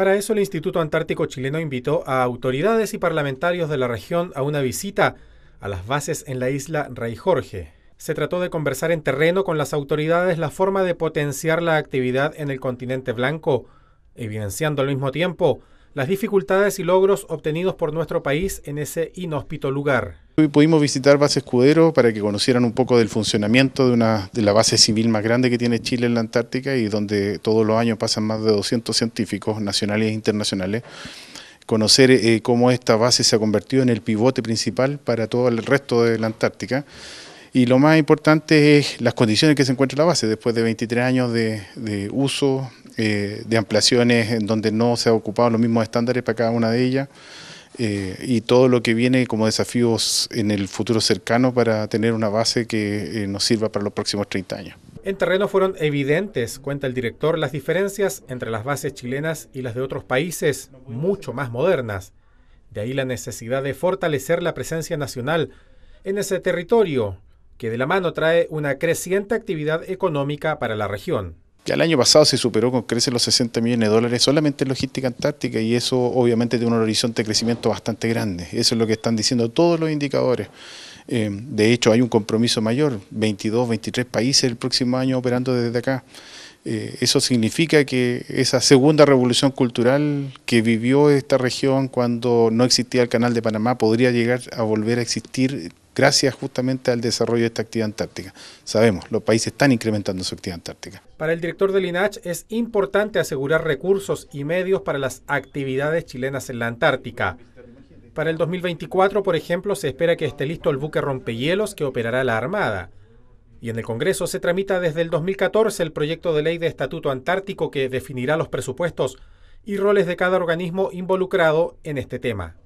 Para eso, el Instituto Antártico Chileno invitó a autoridades y parlamentarios de la región a una visita a las bases en la isla Rey Jorge. Se trató de conversar en terreno con las autoridades la forma de potenciar la actividad en el continente blanco, evidenciando al mismo tiempo las dificultades y logros obtenidos por nuestro país en ese inhóspito lugar. Hoy pudimos visitar Base Escudero para que conocieran un poco del funcionamiento de, una, de la base civil más grande que tiene Chile en la Antártica y donde todos los años pasan más de 200 científicos nacionales e internacionales conocer eh, cómo esta base se ha convertido en el pivote principal para todo el resto de la Antártica. Y lo más importante es las condiciones en que se encuentra la base. Después de 23 años de, de uso, eh, de ampliaciones en donde no se han ocupado los mismos estándares para cada una de ellas. Eh, y todo lo que viene como desafíos en el futuro cercano para tener una base que eh, nos sirva para los próximos 30 años. En terreno fueron evidentes, cuenta el director, las diferencias entre las bases chilenas y las de otros países mucho más modernas. De ahí la necesidad de fortalecer la presencia nacional en ese territorio, que de la mano trae una creciente actividad económica para la región el año pasado se superó con creces los 60 millones de dólares solamente en logística antártica y eso obviamente tiene un horizonte de crecimiento bastante grande. Eso es lo que están diciendo todos los indicadores. Eh, de hecho, hay un compromiso mayor, 22, 23 países el próximo año operando desde acá. Eh, eso significa que esa segunda revolución cultural que vivió esta región cuando no existía el canal de Panamá podría llegar a volver a existir gracias justamente al desarrollo de esta actividad antártica. Sabemos, los países están incrementando su actividad antártica. Para el director del INACH es importante asegurar recursos y medios para las actividades chilenas en la Antártica. Para el 2024, por ejemplo, se espera que esté listo el buque rompehielos que operará la Armada. Y en el Congreso se tramita desde el 2014 el proyecto de ley de Estatuto Antártico que definirá los presupuestos y roles de cada organismo involucrado en este tema.